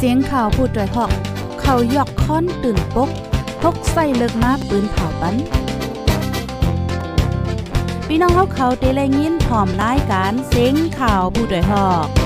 เสียงข่าวผู้ด้วยหอก เขายอกค้อนตื่นปกพกใส่เลิกมาปืนเผาปัน พี่น้องเขาเขาเด้แงยินพอมรายการเสียงข่าวผู้ด้วยหอก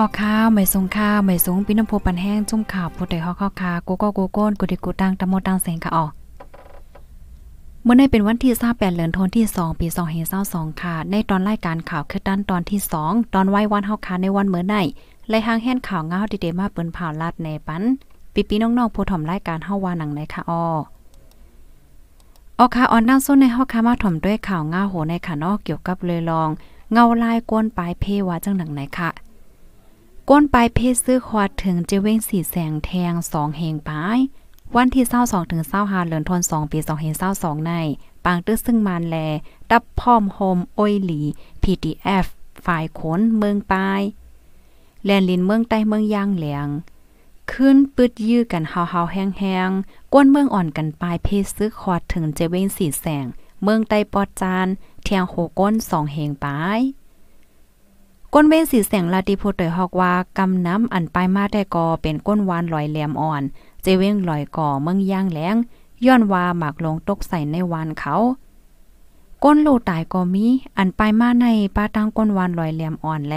ออกข้าวไม่สงข้าวไม่สงพี่น้ำโพปันแห้งจุ่มข่าวผู้ใดฮอกข้าวคากูก็กูโก้นกูดิกูตังตะโมตังเสงค่ะออกเมื่อในเป็นวันที่28เดือนธันวาคมที่งปี2522ค่ะในตอนรายการข่าวคือด้านตอนที่ 2 ตอนไว้วันเฮอคาในวันเมื่อไในไล่หางแห่นข่าวเงาดีเดมาเปิ้นเผาลาดในปันปีปีน้องๆผู้ถ่มรายการเฮาวาหนังในค่ะออออค่ะออนนั่งส้นใน้องค่ะมาถ่มด้วยข่าวเงาโหในค่ะนอกเกี่ยวกับเลยลอง เงาลายกวนปลายเพว่าจังหนังไหนค่ะก้นปลายเพศซื้อควาถึงเจเว้งสีแสงแทงสองเฮงปลาย วันที่เศร้าสองถึงเศร้าหาเหลือนทนสองปีสองเฮงเศร้าสองในปางตื้อซึ่งมานแลดับพร้อมโฮมโอยหลี PDF ฝ่ายขนเมืองปลายแลนลินเมืองใต้เมืองย่างเหลียงขึ้นปืดยื้อกันเฮาเฮาแห้งแหงก้นเมืองอ่อนกันปลายเพศซื้อคอดถึงเจเว้งสีแสง เมืองใต้ปอดจานเทียงโหก้นสองเฮงปลายก้นเว้นสีแสงลาติโพเตยฮอกว่ากำน้ำอันปลายมาแต่กอเป็นก้นวานลอยแหลมอ่อน เจเว้งลอยก่อเมืองย่างแหลงย้อนว่าหมากลงตกใส่ในวานเขา ก้นโลตายก็มีอันปลายมาในป้าตังก้นวานลอยแหลมอ่อนแล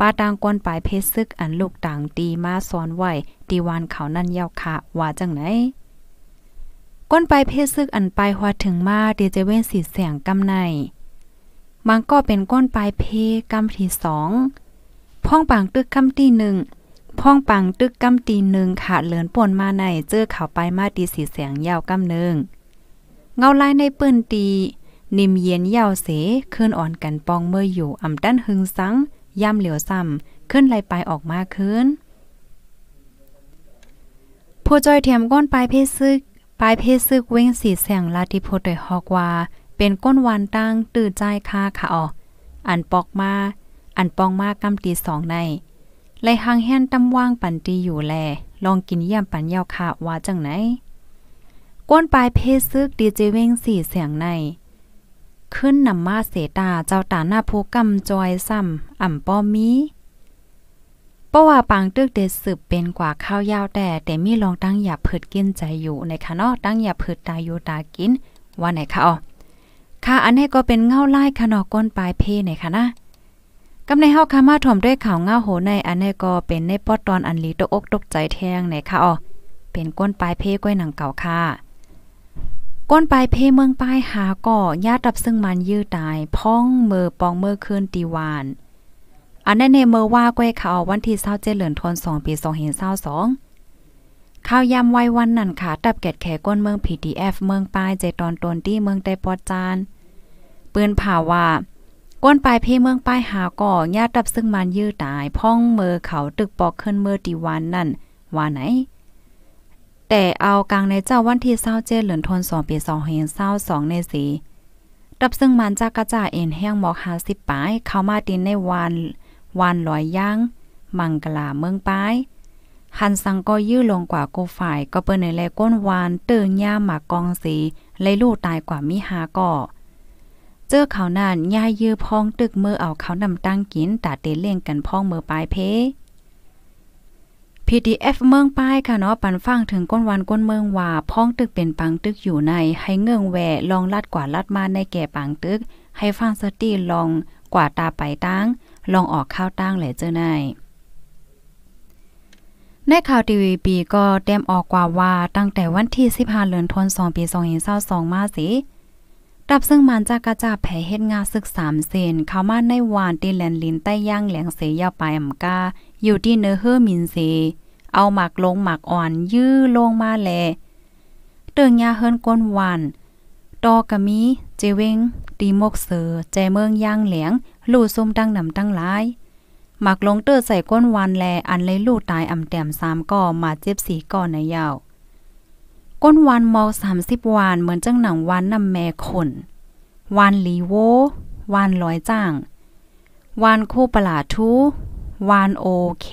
ป้าตังก้นปลายเพชรซึกอันลูกต่างตีมาซ้อนไว้ตีวานเขานั่นยาวค่ะว่าจังไหน ก้นปลายเพชรซึกอันปลายหัวถึงมาเดเจเว้นสีแสงกำในมันก็เป็นก้นปลายเพกำที่สอง พ่องปังตึกกำที่หนึ่ง พ่องปังตึกกำที่หนึ่งค่ะ เหลือนป่นมาในเจอข่าวไปมาตีสีเสียงยาวกำหนึ่งเงาลายในปืนตี นิ่มเย็นยาวเสขึ้นอ่อนกันปองเมื่ออยู่อ่ำด้านหึงสังย่ำเหลียวซ้าขึ้นไหลปลายออกมาขึ้นผู้จอยเทียมก้นปลายเพศซึกปลายเพศซึกเว้งสีแสงลาติโพดยฮอกว่าเป็นก้นวานตั้งตื่นใจคาค่ะอ่ออันปอกมา อันปองมากำตีสองในไลหังแห่นตำว่างปันตีอยู่แล ลองกินเยี่ยมปันยาวค่ะว่าจังไหน ก้นปลายเพศซึกดีเจเว้งสี่เสียงใน ขึ้นนำมาเสตาเจ้าตาหน้าโพกาจอยซ้าอ่ำป้อมีเพราะว่าปังตึกเดสืบเป็นกว่าข้าวยาวแต่ แต่มีลองตั้งอย่าเพิดกินใจอยู่ในคะเนาะตั้งอย่าเพิดตาอยู่ตากิน ว่าไหนคะอ๋อค่ะอันนี้ก็เป็นเงาไล่ขนอกก้นปลายเพ่หนค่ะนะกำในเฮาคามาถ่อมด้วยข่าวเงาโห ในอันนี้ก็เป็นในปอดตอนอันลีตกอกตกใจแทงใหนค่ะอ๋อเป็นก้นปลายเพก้อยหนังเก่าค่ะ ก้นปลายเพเมืองป้ายหาก่อญาติดับซึ่งมันยื้อตายพ้องเมือปองเมือคืนตีวาน อันนั้นในเมื่อว่าก้อยข่าววันที่เศร้าเจริญทนสองปีสองเห็นเศร้าสองข่าวยำไว้วันนั่นค่ะตับแกดแขก้นเมือง PDF เมืองป้ายเจตอนตนที่เมืองไต้ปอดจานปืนผ่าว่าก้นปลายเพ่เมืองป้ายหาก่อญาติับซึ่งมันยื้อตายพ่องเมือเขาตึกปอกขึ้นเมื่อตีวันนั่นว่าไหน แต่เอากลางในเจ้าวันที่เศร้าเจเหลือนทนสองปีสองเฮงเศร้าสองในสีดับซึ่งมันจากกระจ่าเอ็นแห้งหมอกหาสิบปายเข้ามาดินในวานวานลอยย่างมังกลาเมืองป้ายหันสังก็ยื้อลงกว่าโกฝ่าย ก็เปิ้นในแลก้นวานเติงย่ามหมากกองสีเลยลูกตายกว่ามิหาก่อเจอข่าวนั้นย่ายยื้อพ้องตึกมือเอาเขานำตั้งกินตาเตเล่งกันพ้องมือปลายเพ PDF เมืองป้ายค่ะเนาะปันฟังถึงก้นวันก้นเมืองว่าพ้องตึกเป็นปังตึกอยู่ในให้เงื่องแหวลองลัดกว่าลัดมาในแก่ปังตึก ให้ฟังสตีลองกว่าตาไปตั้ง ลองออกข้าวตั้งแหละเจ้านายในข่าวทีวีปีก็เต็มออกกว่าว่าตั้งแต่วันที่15เดือนธันวาคมปี2 0 2 2มาสิรับซึ่งมันจากกระจาแผ่เฮ็ดงาศึกสามเซนเข้ามาในวานตีแลนลินใต้ย่างแหลงเสยาวปายอำกา อยู่ที่เนื้อเฮอมินเซเอาหมักลงหมักอ่อนยื้อลงมาแลเติงยาเฮิรนก้นวานตอกะมีเจเวงตีมกเสือ แจเมืองย่างแหลงลู่ซุ่มตั้งนำตั้งหลาย หมักลงเตอใส่ก้นวานแล อันเลยลู่ตายอำแต้มามก่อมาเจ็บสีก่อในยาวก้นวันมอสามสิบวันเหมือนจังหนังวันนำแม่คน วันลีโว วันลอยจ้าง วันคู่ปลาทูวันโอเค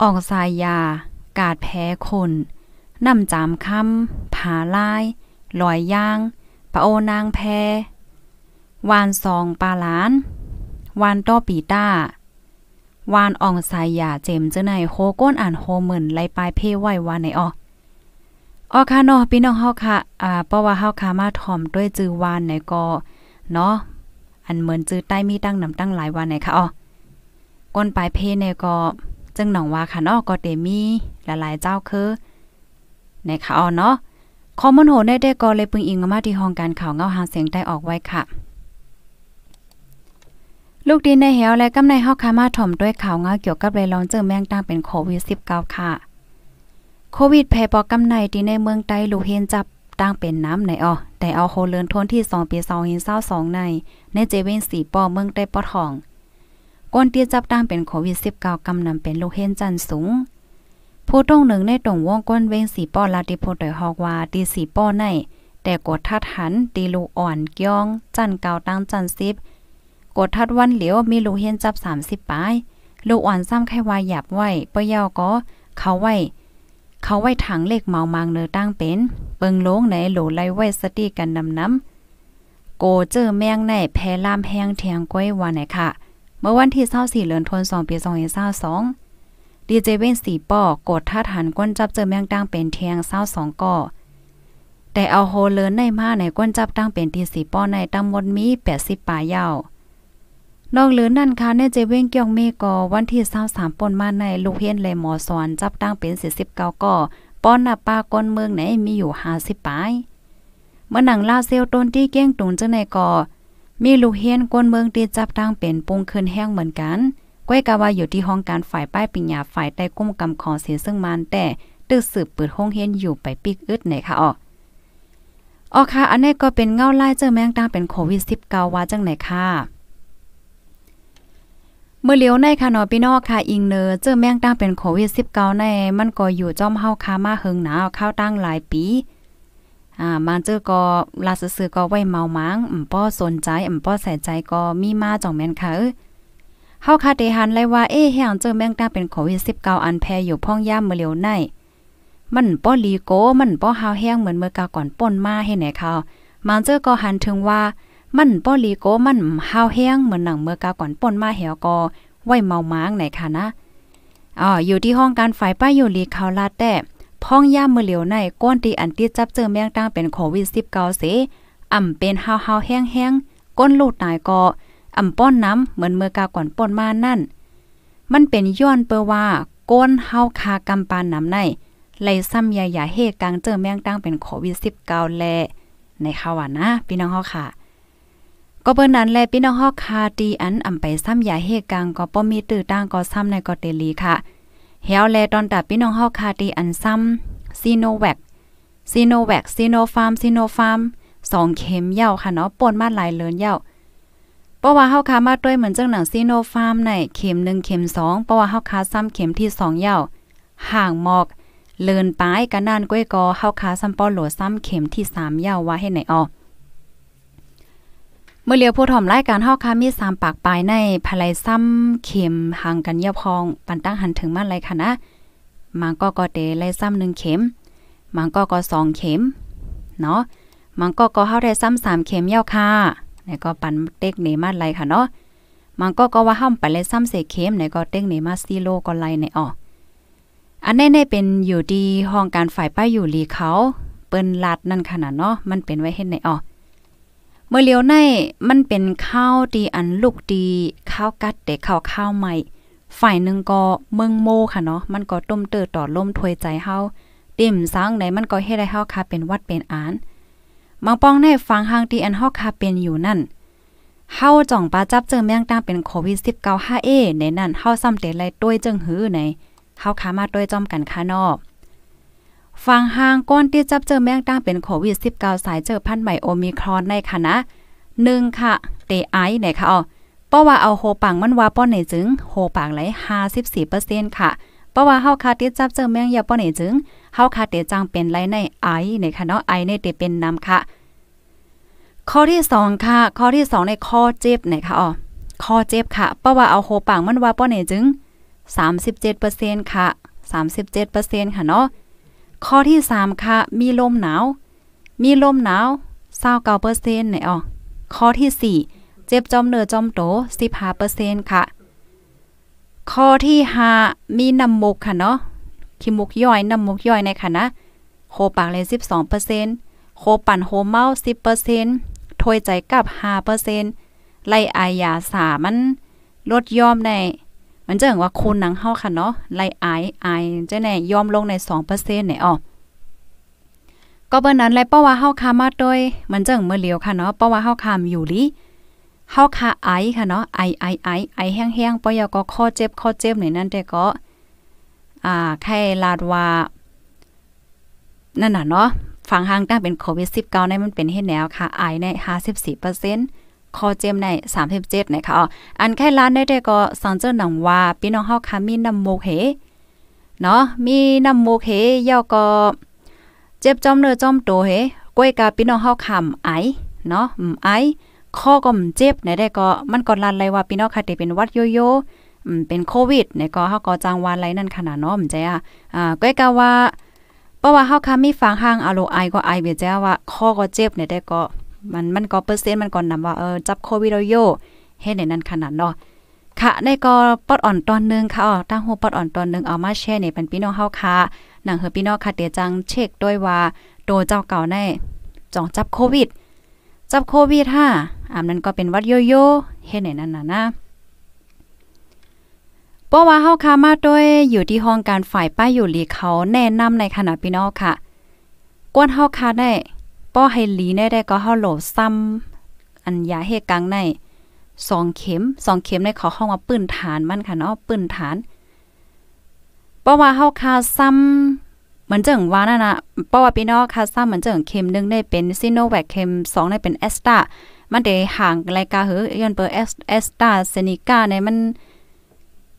ออกสายยา กาดแพ้คนนำจามคำผาลายลอยย่างปะโอนางแพวันสองปลาล้าน วันต้อปีต้าวานอ่องสายยาเจมเจ้าในโคก้นอ่านโฮเหมือนไลปลายเพ่ไหววานไหนอออ๋อค่ะเนาะพี่น้องเฮาค่ะ อ่าเพราะว่าเฮาค่ะมาถ่อมด้วยจื้อวานไหนก็เนาะ อันเหมือนจื้อใต้มีตั้งนำตั้งหลายวันไหนค่ะอ๋อก้นปลายเพเนี่ยก็จังหนองว่าค่ะเนาะก็เตมีหลายๆเจ้าคือในค่ะอ๋อเนาะคอมมอนโหได้ได้ก็เลยปึงอิงมาที่ห้องการข่าวเงาหาเสียงได้ออกไว้ค่ะ ลูกดินในเหวและกำในเฮาค่ะมาถ่อมด้วยข่าวเงาเกี่ยวกับเรลองเจอแมงตั้งเป็นโควิด -19 ค่ะโควิดแพ่ปอกำไนที่ในเมืองไต้ ลูเฮนจับตั้งเป็นน้ำไหนอ๋อแต่เอาโคเลินทนที่ 2 ปี2เห็นเศร้าสองใน ในเจเวนสีปอเมืองไต้ปอทองก้นเตี้ยจับตั้งเป็นโควิด -19 กำนำเป็นลูเฮนจันสูง ผู้ต้องหนึ่งในตรงวงก้นเวงสีปอลาติโพดอยฮอกว่าตีสีปอใน แต่กดทัดหันตีลูอ่อนกยอง จันเกาตั้งจันซิบกดทัดวันเหลียวมีลูเฮนจับ30ปาย ลูอ่อนซ้ำไขวายหยับไว้เปยาก็เขาไวเขาไว้ถังเลขเมามางเนอตั้งเป็นเปิงโลงในโหลไลไว้สติกันนำน้ำโกเจอแมงในแพล่ามแห้งเทียงก้อยวันไหนค่ะ เมื่อวันที่24สี่เหลือนทนสองปีสองเสองดีเจเว้นสีปอกดท่าฐานก้นจับเจอแมงตั้งเป็นเทียงเศร้าสองก่อแต่เอาโฮเลินในมาในก้นจับ ตั้งเป็นที่สีป้อในตั้งมดมีแปดสิบปลายาวนอกเหลือนั่นค่ะแนเจเว้งเกียงเมก็วันที่23ปนมาในลูกเฮียนเลยหมอสอนจับตั้งเป็น49ก่อป้อนหน้าปลาก้นเมืองไหนมีอยู่ 50ปายเมื่อหนังลาเซลต้นที่เก้งตุงจังในก่อมีลูกเฮียนก้นเมืองตีจับตั้งเป็นปุงคืนแห้งเหมือนกันก้อยกาว่าอยู่ที่ห้องการฝ่ายป้ายปิญญาฝ่ายใต้กุ้มกำคอเสียซึ่งมันแต่ตืกอสืบเปิดห้องเฮียนอยู่ไปปิกอึดไหนค่ะออกออกค่ะอันนี้ก็เป็นเงาไล่เจอแมงตาเป็นโควิด -19 ว่าจังไหนค่ะเมื่อเลี้ยวในค่ะเนาะพี่น้องค่ะอิงเนอเจอแมงตั้งเป็นโควิด19ใน มันก็อยู่จ้อมเฮาคามาเฮิงหนาวเข้าตั้งหลายปี อ่ามาเจอก็ลาซื่อๆก็ไว้เมามังอืมป้อสนใจอืมป้อใส่ใจก็มีมาจ่องแม่นค่ะเฮาคาเดหันเลยว่าเอ๊ะแห่งเจอแมงตั้งเป็นโควิด19อันแพอยู่พ่องย่ามเมื่อเลี้ยวใน มันป้อลีโกมันป้อหาวแห้งเหมือนเมื่อกาก่อนป่นมาให้ไหนเขามันเจอก็หันถึงว่ามันป้อลีโกมันหาวแห้งเหมือนหนังเมื่อกาก่อนป่นมาเหี่ยวกอไว้เมาม้างไหนคะนะอ๋ออยู่ที่ห้องการฝ่ายป้ายอยู่ลีขาลาดแต่พ้องย่ามมือเหลียวในก้นตีอันตีจับเจอแมงตั้งเป็นโควิด19เสอ่ำเป็นหาวหาวแห้งแห้ง ก้นลูดตายกออ่ำป้อนน้ำเหมือนเมื่อกาก่อนป่นมานั่น มันเป็นย้อนเปว่า ก้นเฮาคากำปานน้ำใน ไหลซ้ำยายาเฮกลางเจอแมงตั้งเป็นโควิด19แล ในข่าวนะพี่น้องเฮาค่ะก็เปิ้นนั้นแลพี่น้องฮอกคาตีอันอำไปซ้ำยาเฮกังก็บ่มีตื้อต่างก็ซ้ำในก็เตลีค่ะเฮาแลตอนตับพี่น้องฮอกคาตีอันซ้ำซีโนแวคซีโนแวคซีโนฟาร์มซีโนฟาร์มสองเข็มยาวค่ะเนาะป่นมาหลายเลินยาว เพราะว่าเฮาคามาด้วยเหมือนจังหนังซีโนฟาร์มในเข็ม1เข็ม2เพราะว่าเฮาคาซ้ำเข็มที่2ยาวห่างหมอก เลินป้ายกันนานก้วยกอเฮาคาซ้ำป้อโหลซ้ำเข็มที่3ยาวว่าให้ไหนออเมื่อเลียวผู้ถ่อมรายการเฮาค่ามีสามปากปลายในภายซ้ำเข็มห่างกันเยาพองปันตั้งหันถึงมันเลยค่ะนะมังก็กอเตไล่ซ้ำ1เข็มมังก็กอ2เข็มเนาะมังก็กอเฮาได้ซ้ำ3เข็มเยาค่ะในก็ปันเต็กเนมาไลค่ะเนาะมังก็กอว่าห้ามไปเลยซ้ำเสเข็มในก็เต็กเนมาซีโลก็ไลในอ่ออันแน่ๆเป็นอยู่ดีห้องการฝ่ายป้ายอยู่ลีเขาเปิ้นลัดนั่นขนาดเนาะมันเป็นไว้เฮ็ดในอ๋อเมื่อเลียวในมันเป็นข้าวดีอันลูกดีข้าวกัดแต่ข้าวข้าวใหม่ ฝ่ายหนึ่งก็เมืองโมค่ะเนาะมันก็ต้มเตอต่อล่มถวยใจเฮาดิ่มซังในมันก็เฮ็ดให้เฮาคาเป็นวัดเป็นอานมังป้องในฟังห้างทีอันเฮาคาเป็นอยู่นั่นเฮาจ่องปาจับเจอแมงตั้งเป็นโควิด19 5เอในนั่นเฮาซ้ำแต่ไล่ต้วยจึงหือในเฮาคามาต้วยจอมกันค่ะนอกฟังห้าง ก้นที่จับเจอแมงตั้งเป็นโควิด -19 สายเจอพันธุ์ใหม่โอมิครอนในคณะนะหนึ่งค่ะ เตไอไหนค่ะอ๋อเพราะว่าเอาโฮปังมันว่าป้อนในจึงโฮปังไหล54%ค่ะ เพราะว่าเฮาคาติดจับเจอแมงยาป้อนในจึงเฮาคาเตจังเป็นไรในไอในค่ะเนาะไอในเตเป็นนำค่ะ ข้อที่2ค่ะ ข้อที่2ในข้อเจ็บไหนค่ะอ๋อข้อเจ็บค่ะเพราะว่าเอาโฮปังมันว่าป้อนในจึง37%ค่ะ 37%ค่ะเนาะข้อที่3ค่ะมีลมหนาวมีลมหนาว29%เนี่ยอ๋อข้อที่ 4 เจ็บจอมเนื้อจอมโต15%ค่ะ ข้อที่5มีน้ำมูกค่ะเนาะขี้มูกย่อยน้ำมูกย่อยในค่ะนะโคปากเลย12%โคปั่นโฮเมา10%ถวยใจกับ5%ไล่อายาสามัน ลดยอมในมันจะเห็นว่าคูณหนังเฮาค่ะเนาะไลไอไอจะแน่ย่อมลงใน2%เนี่ยอ๋อก็เบอรนั้นแลเป้าว่าเฮาคามาโดยมันจะเมื่อเหลียวค่ะเนาะเป้าว่าเฮาคามอยู่ลิเฮาคาไอค่ะเนาะไอไอไอไอแห้งๆปอยก็ข้อเจ็บข้อเจ็บในนั่นแต่ก็อ่าแค่ลาดว่านั่นน่ะเนาะฝั่งหางตั้งเป็นโควิด19ในมันเป็นเฮ็ดแนวค่ะไอใน54%คอเจมใน37นะคะอ๋ออันแค่ร้านได้แต่ก็สังเจอหนังว่าพี่น้องเฮาคามีน้ำโมกเหเนาะมีน้ำโมกเหยาก็ เจ็บจอมเนื้อจอมโตเหก้วยกาพี่น้องเฮาคำไอเนาะอืมไอข้อก็มเจ็บในได้ก็มันก็ลันเลยว่าพี่น้องค่ะที่เป็นวัดโยโยเป็นโควิดในก็เฮาก็จางวานไรนั่นขนาดเนาะมัใจอ่ะอ่ากยกาว่าเพราะว่าเฮาคามีฟังห้างอโลไอก็ไอเบียจ้าว่าข้อก็เจ็บในได้ก็มันมันก็เปอร์เซ็นต์มันก่อนนำว่าเออจับโควิดโยเฮ็ดในนั้นขนาดเนาะค่ะในก็ปอดอ่อนตอนนึงค่ะอ๋อตั้งโฮปอดอ่อนตอนนึงเอามาแช่ในเป็นพี่น้องเฮาค่ะหนังเฮอพี่น้องค่ะเตียจังเช็คด้วยว่าโตเจ้าเก่าในจ่องจับโควิดจับโควิดค่ะอ่านั้นก็เป็นวัดโยโย่เฮ็ดในนั้นน่ะนะ เพราะว่าเฮาค่ะมาด้วยอยู่ที่ห้องการฝ่ายป้ายอยู่หลีเขาแนะนำในขณะพี่น้องค่ะ กวนเฮาค่ะได้ป้อให้หลีได้ได้ก็เฮาโหลซ้ำอันยาเฮกังในสองเข็มสองเข็มในเขาข้ามาปื้นฐานมันค่ะเนาะปื้นฐานป้อว่าเฮาคาซ้ำเหมือนเจิงว่านั่นน่ะป้อว่าพี่น้องคาซ้ำเหมือนเจิงเข็มนึงได้เป็นซิโนแวคเข็ม 2 ได้เป็นแอสตรามันได้ห่างไกลกาเฮยอนเปอร์แอสตราเซเนกาในมัน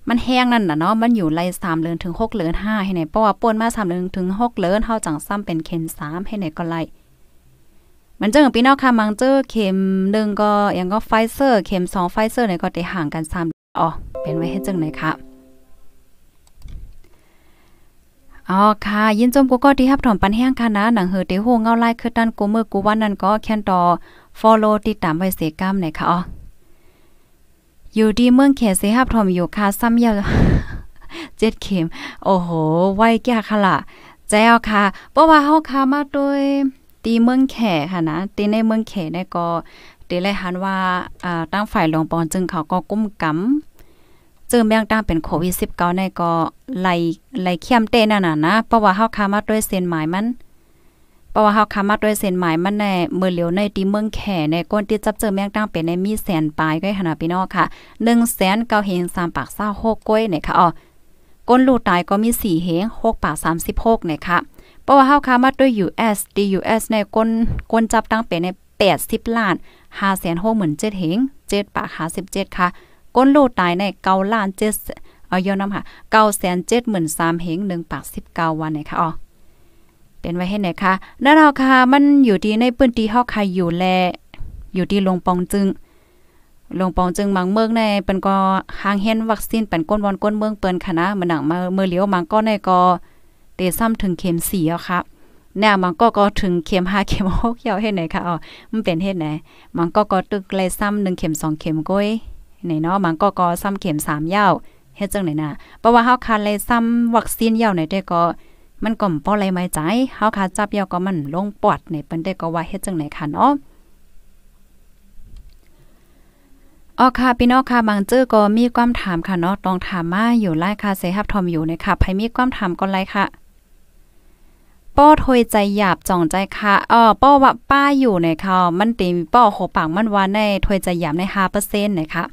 มันแห้งนั่นน่ะเนาะมันอยู่ไล่3เลือนถึง6เลือน5ให้ไหนเพราะว่าป่นมา3เลือนถึง6เลือนเฮาจังซ้ำเป็นเข็ม3ให้ไหนก็ไล่มันจังพี่น้องค่ะมังเจอเข็มหนึ่งก็ยังก็ไฟเซอร์เข็มสองไฟเซอร์เนี่ยก็ได้ห่างกันสามอ๋อเป็นไว้ให้จังเลยค่ะอ๋อค่ะยินจมกูก็ที่ฮับถอมปันแห้งค่ะนะ หนังเหอเตโฮเงาไล่คือตันกูเมื่อกูวันนั้นก็แค้นต่อฟอลโลติดตามไว้เสกล้ามไหนค่ะอ๋ออยู่ดีเมืองแขเสฮับถอมอยู่ค่ะซ้ำยาเจ็ดเข็มโอ้โหไหวแก่ค่ะล่ะ แจ้วค่ะ เพราะว่าเฮาคามาโดยตีเมืองแขค่ะนะตีในเมืองแขได้ก็ตีไลหันว่าอ่าตั้งฝ่ายหลวงปอนจึงเขาก็กุ้มกำเจอแมงตั้งเป็นโควิด19ในก็ไล่ไล่เข้มเต้นั่นน่ะนะเพราะว่าเฮาค้า มาด้วยเส้นหมาย มันเพราะว่าเฮาค้ามาด้วยเส้นหมาย มันในเมื่อเหลียว ใน ตีเมืองแขในก้นที่จับ เจอ แมงตั้งเป็นในมีแสนปลายก็หนาพี่น้องค่ะ1 0 9ส0มปาก26ก้อยเนี่ยค่ะอ๋อก้นลูกตายก็มี4เฮง6ปาก36เนี่ยค่ะพราะว่าเฮาค้ามาด้วย US DUS ในก้นก้นจับตั้งเป็นใน80ล้าน5,67,000เฮง7ปาก57ค่ะ ก้นโลตายใน9ล้าน7เอาย้อนนำค่ะ973,000เฮง1ปาก19วันนะคะอ๋อ เป็นไว้ให้ไหนคะนั่นเอาค่ะมันอยู่ดีในพื้นที่เฮาคาอยู่แล อยู่ที่ลงปองจึง ลงปองจึงมังเมืองในเปิ้นก็ห่าง เห็นวัคซีนเป็นก้นบอนก้นเมืองเปิ้นค่ะนะมันหนังมาเมื่อเลียวมังก็ในก็เตซ้ำถึงเข็ม4อ่ะค่ะ แนวมันก็ก็ถึงเข็ม 5 เข็ม6ยาวเฮ็ดไหนคะอ๋อมันเป็นเฮ็ดไหน มันก็ก็ตึกไล่ซ้ำ1เข็ม2 เข็มก้อยไหนเนาะมันก็ก็ซ้ำเข็ม3ยาวเฮ็ดจังไหนนะ เพราะว่าเฮาคันไล่ซ้ำวัคซีนยาวไหนได้ก็ มันก่อมป้อไรไม่ใจเฮาคาจับยาก็มันลงปอดในเปิ้นได้ก็ว่าเฮ็ดจังไหนคะเนาะ อ๋อค่ะพี่น้องค่ะบางเจอก็มีความถามค่ะเนาะต้องถามมาอยู่ไล่ค่ะเสฮับทอมอยู่นะคะใครมีความถามก็ไล่ค่ะป้อถอยใจหยาบจ่องใจค่ะอ๋อป้อว่าป้าอยู่ในค่ะ มันตีป้อโหปากมันว่าในถอยใจหยาบใน5%นะคะ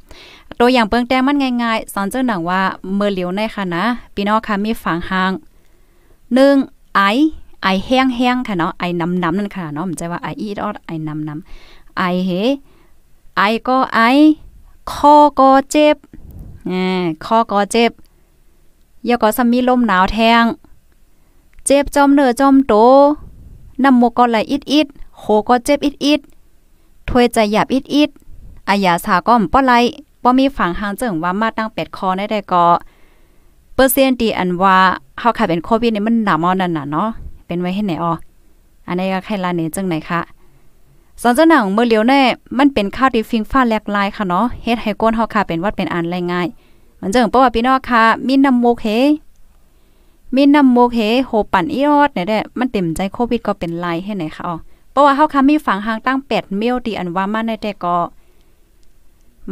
ตัวอย่างเปิงแต้มัน ง่ายๆสอน เจ้าหนังว่าเมื่อเหลียวในค่ะ นะพี่น้องค่ะมีฝังหาง1ไอไอแห้งๆค่ะเนาะไอน้ำๆนั่นค่ะเนาะมันจะว่าไออีดออดไอน้ำๆไอเฮไอก็ไอคอก็เจ็บอ่าคอก็เจ็บยกก็สมีลมหนาวแทงเจ็บจอมเนือจอมโต น้ำมกก็ไหลอิดอิดโคก็เจ็บอิดอิดถวยใจหยาบอิดอิดอายาสาก็อมป้อไหลบ่มีฝังหางเจิงว่ามาตั้งแปดคอได้แต่ก็ เปอร์เซ็นต์ตีอันว่าเฮาคาเป็นโควิดนี่มันหนามอนั่นน่ะเนาะ เป็นไว้ให้ไหนอออันนี้ก็ใครลาเนีจังไหนคะสอนเจ้าหนังเมื่อเลียวแน่มันเป็นข้าวที่ฟิงฟ้าแหลกลายค่ะเนาะ เฮ็ดให้ก้นเฮาค่ะเป็นวัดเป็นอันไรง่ายมันเจิงเพราะว่าพี่น้องค่ะ มีน้ำโมกเฮมีน้ำโมกเฮโหปั่นอีออดเนี่ยแหลมันเต็มใจโควิดก็เป็นไรให้ไหนค่ะอ๋อเพราะว่าเฮาคำมีฝังหางตั้ง 8 เมลตีอันว่ามาในแต่ก็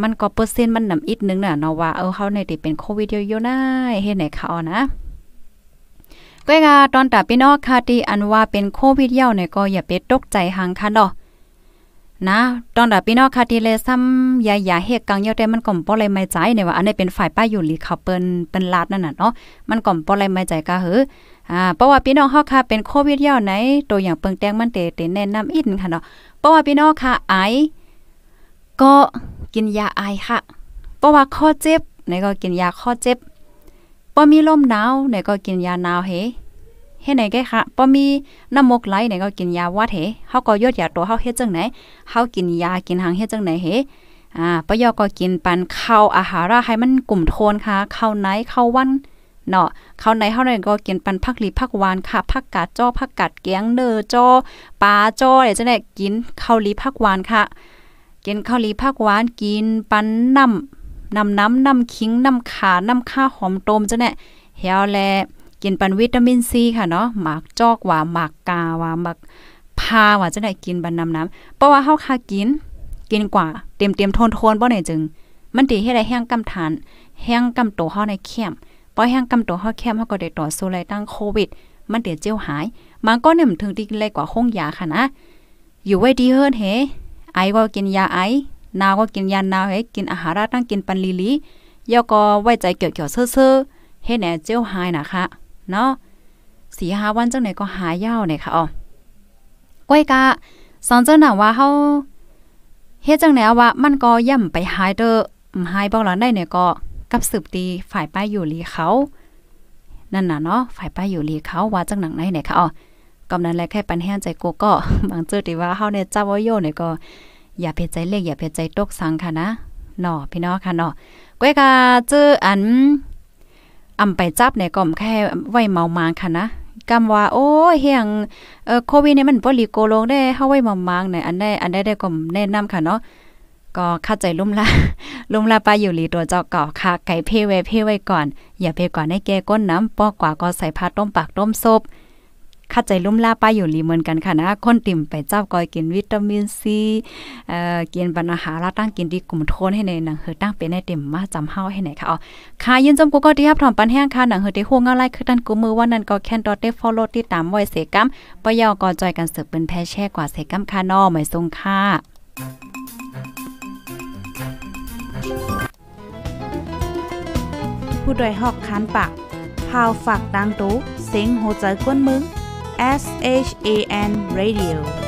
มันก็เปอร์เซ็นต์มันนำอีกนึงน่ะเนาะว่าเออเฮาในติเป็นโควิดอยู่ๆนะเฮ็ดไหนค่ะอ๋อนะก้อยกงตอนตาพี่น้องค่ะที่อันว่าเป็นโควิดเย่าเนี่ยก็อย่าไปตกใจหางค่ะเนาะนะตอนดาพี่น้องค่ะที่เลซ้ำยายาเฮกกังเยะแต่มันก่อมป้อเลยไม่ใจเนี่ยว่าอันนี้เป็นฝ่ายป้าอยู่หลีเขาเปิ้นเป็นลาดนั่นน่ะเนาะมันก่อมป้อเลยไม่ใจก็เฮออ่าเพราะว่าพี่น้องเฮาค่ะเป็นโควิดยาวไหนตัวอย่างเปิงแตงมันเตเตแนะนำอิดค่ะเนาะเพราะว่าพี่น้องค่ะไอก็กินยาไอค่ะเพราะว่าข้อเจ็บไหนก็กินยาข้อเจ็บบ่มีลมหนาวไหนก็กินยาหนาวเฮเฮ็ดไหนแกค่ะบ่อมีน้ำมกไหลไหนก็กินยาวัดเหเฮาก็ยอดยาตัวเฮาเฮ็ดจังไหนเฮากินยา กินหางเฮ็ดจังไหนเหอ่าปะยอก็กินปันข้าวอาหาระให้มันกลุ่มโทนค่ะข้าวไหนข้าววันเนาะ ข้าวไนเฮาไหนก็กินปันผักหลีผักหวานค่ะ ผักกาดจ้อผักกาดแกงเด้อจ้อปลาจ้อได้จังได๋กินข้าวหลีผักหวานค่ะ กินข้าวหลีผักหวาน กินปันน้ำ น้ำน้ำน้ำขิง น้ำขาน้ำข้าหอมต้มจังได๋เฮาแลกินปันวิตามินซีค่ะเนาะหมากจอกว่าหมากกาว่าหมากพาว่าจะได้กินบันน้ำน้ำเพราะว่าเฮาคากิน กินกว่าเต็มเต็มทนทนบ่ไหนจึงมันตีให้ได้แห้งกำทานแห้งกำโตเฮาในเข้มพอแห้งกำโตเฮาเข้มเฮาก็ได้ต่อสู้ไลตั้งโควิด มันเดี๋ยวเจียวหายมันก็เนี่ยมันถึงดีเลยกว่าคงยาค่ะนะ อยู่ไว้ดีเฮิรนเฮไอก็กินยาไอ นาวก็กินยานาวเฮกินอาหารตั้งกินปันลีลียอก็ไว้ใจเกี่ยวเกี่ยวเซ่อเ่อให้แหน่เจียวหายนะคะเนาะสีหาวันจังไหนก็หายาวเนี่ยค่ะอ๋อก้อยกะสอนเจ้าหน่าว่าเฮาเฮ็ดจังไหนว่ามันก็ย่ำไปหายเด้อหายบอกหลังได้เนี่ยก็กับสืบตีฝ่ายป้ายอยู่ลีเขานั่นน่ะเนาะฝ่ายป้ายอยู่ลีเขาว่าจังหนังไหนเนี่ยค่ะอ๋อกำนั้นแลแค่ปันแห้งใจกูก็บางเจอตีว่าเฮาเนี่ยจ้าวโยเนี่ยก็อย่าเพจใจเล็กอย่าเพจใจตกสังค่ะนะเนาะพี่น้องค่ะเนาะก้อยกะเจออันอำไปจับในก่อมแค่ไว้เมามาค่ะนะกำว่า โอ้เฮียงเอ่อโควิดเนี่ยมันบ่ลีโกลงได้เฮาไว้เมามางใน อันได้อันได้ได้ก่อมแนะนำค่ะเนาะ ก็เข้าใจลุ่มละลุ่มละไปอยู่หลีตัวเจ้าเก่าค่ะ ไก่เพ่ไว้เพ่ไว้ก่อน อย่าเพ่ก่อนให้แกก้น น้ำปอกกว่าก็ใส่ผ้าต้มปาก ต้มซพข้าใจลุ่มล่าป้าอยู่ลีเหมือนกันค่ะนะคนติ่มไปเจ้าก้อยกินวิตามินซีเอ่อกินบรรอาหารตั้งกินดีกลุ่มโทนให้ในหนังเฮอตั้งเป็นในเต็มมาจำเฮาให้ไหนค่ะอ๋อค่ะยินจมกูก็ที่ครับถอมปันแห้งค่ะหนังเฮอได้ห่วงเงาไล่คือตันกูมือว่านั่นก็แค่นดอเตฟอลโลติีตามไว้เสกัมปยอก่อจอยกันเสิร์ฟเป็นแพ้แช่กว่าเสกัมค่ะนอหมายทรงค่ะผู้ดยหอกคันปากพาวฝากดังตู้เซ็งโหใจก้นมึง S H A N Radio.